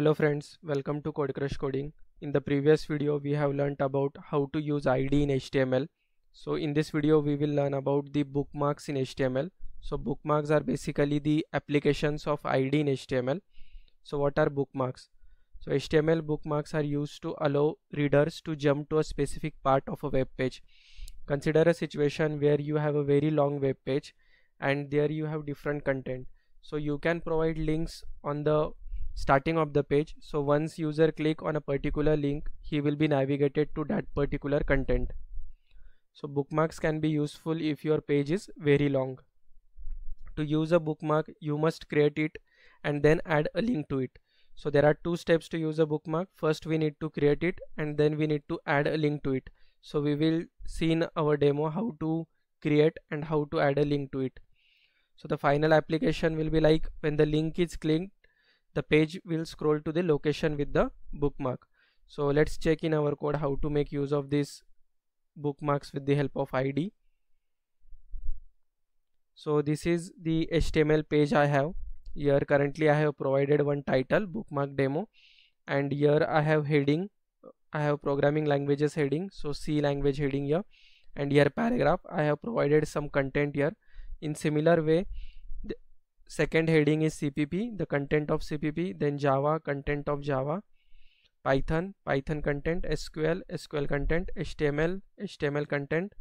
Hello friends, welcome to Code Crush Coding. In the previous video, we have learnt about how to use ID in HTML. So in this video, we will learn about the bookmarks in HTML. So bookmarks are basically the applications of ID in HTML. So what are bookmarks? So HTML bookmarks are used to allow readers to jump to a specific part of a web page. Consider a situation where you have a very long web page and there you have different content. So you can provide links on the starting of the page so once user click on a particular link he will be navigated to that particular content so bookmarks can be useful if your page is very long to use a bookmark you must create it and then add a link to it so there are two steps to use a bookmark first we need to create it and then we need to add a link to it so we will see in our demo how to create and how to add a link to it so the final application will be like when the link is clicked the page will scroll to the location with the bookmark so let's check in our code how to make use of these bookmarks with the help of id so this is the html page i have here currently i have provided one title bookmark demo and here i have heading i have programming languages heading so c language heading here and here paragraph i have provided some content here in similar way second heading is cpp the content of cpp then java content of java python python content sql sql content html html content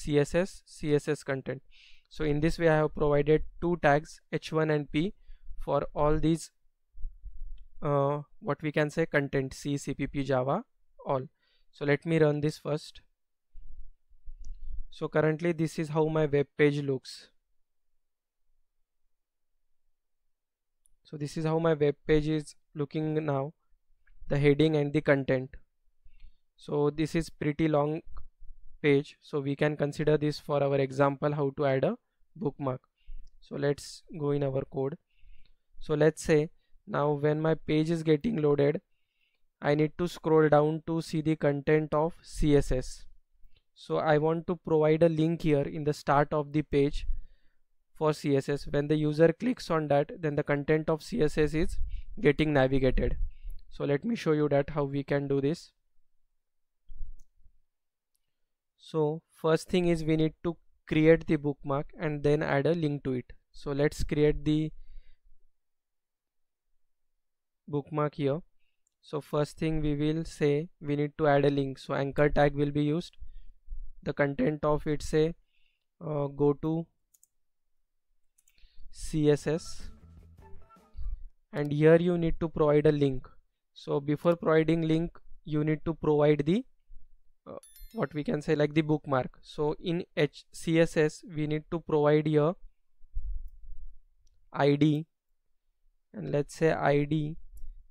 css css content so in this way i have provided two tags h1 and p for all these uh, what we can say content c cpp java all so let me run this first so currently this is how my web page looks so this is how my web page is looking now the heading and the content so this is pretty long page so we can consider this for our example how to add a bookmark so let's go in our code so let's say now when my page is getting loaded I need to scroll down to see the content of CSS so I want to provide a link here in the start of the page for css when the user clicks on that then the content of css is getting navigated so let me show you that how we can do this so first thing is we need to create the bookmark and then add a link to it so let's create the bookmark here so first thing we will say we need to add a link so anchor tag will be used the content of it say uh, go to css and here you need to provide a link so before providing link you need to provide the uh, what we can say like the bookmark so in H css we need to provide your id and let's say id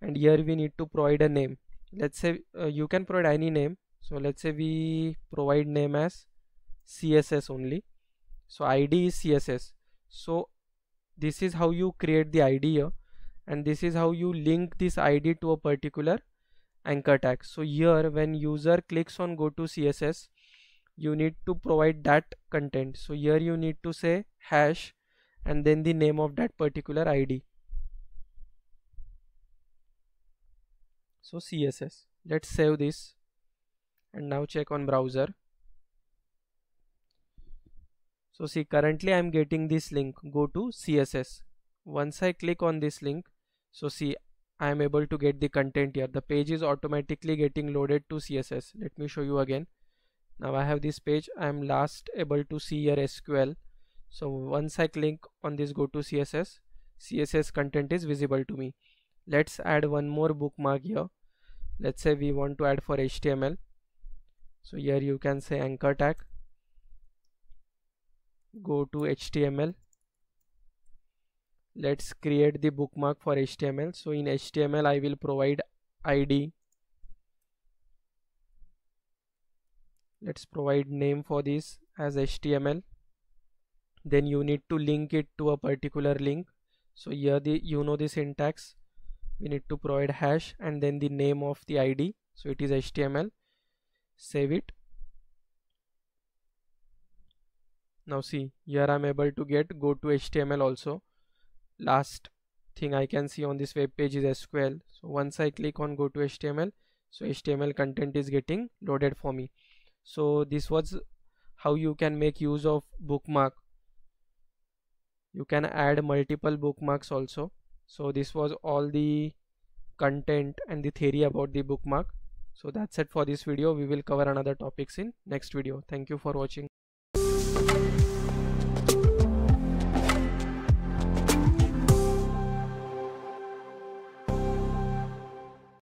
and here we need to provide a name let's say uh, you can provide any name so let's say we provide name as css only so id is css so this is how you create the id here and this is how you link this id to a particular anchor tag so here when user clicks on go to css you need to provide that content so here you need to say hash and then the name of that particular id so css let's save this and now check on browser so see currently i'm getting this link go to css once i click on this link so see i am able to get the content here the page is automatically getting loaded to css let me show you again now i have this page i am last able to see your sql so once i click on this go to css css content is visible to me let's add one more bookmark here let's say we want to add for html so here you can say anchor tag go to HTML let's create the bookmark for HTML so in HTML I will provide ID let's provide name for this as HTML then you need to link it to a particular link so here the you know the syntax we need to provide hash and then the name of the ID so it is HTML save it now see here i'm able to get go to html also last thing i can see on this web page is sql so once i click on go to html so html content is getting loaded for me so this was how you can make use of bookmark you can add multiple bookmarks also so this was all the content and the theory about the bookmark so that's it for this video we will cover another topics in next video thank you for watching